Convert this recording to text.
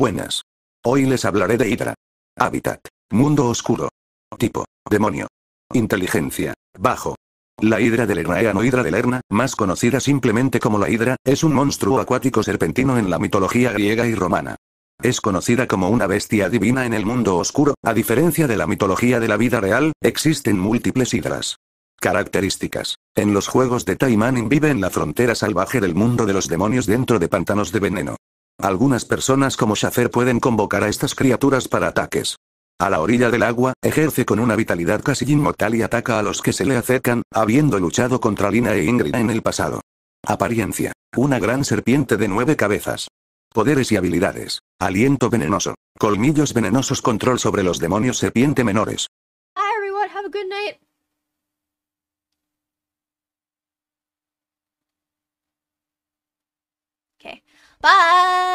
Buenas. Hoy les hablaré de hidra. Hábitat. Mundo oscuro. Tipo. Demonio. Inteligencia. Bajo. La hidra de Lerna o hidra de Lerna, más conocida simplemente como la hidra, es un monstruo acuático serpentino en la mitología griega y romana. Es conocida como una bestia divina en el mundo oscuro, a diferencia de la mitología de la vida real, existen múltiples hidras. Características. En los juegos de Taimanin vive en la frontera salvaje del mundo de los demonios dentro de pantanos de veneno. Algunas personas como Shafer pueden convocar a estas criaturas para ataques. A la orilla del agua, ejerce con una vitalidad casi inmortal y ataca a los que se le acercan, habiendo luchado contra Lina e Ingrid en el pasado. Apariencia. Una gran serpiente de nueve cabezas. Poderes y habilidades. Aliento venenoso. Colmillos venenosos. Control sobre los demonios serpiente menores. Okay. Bye.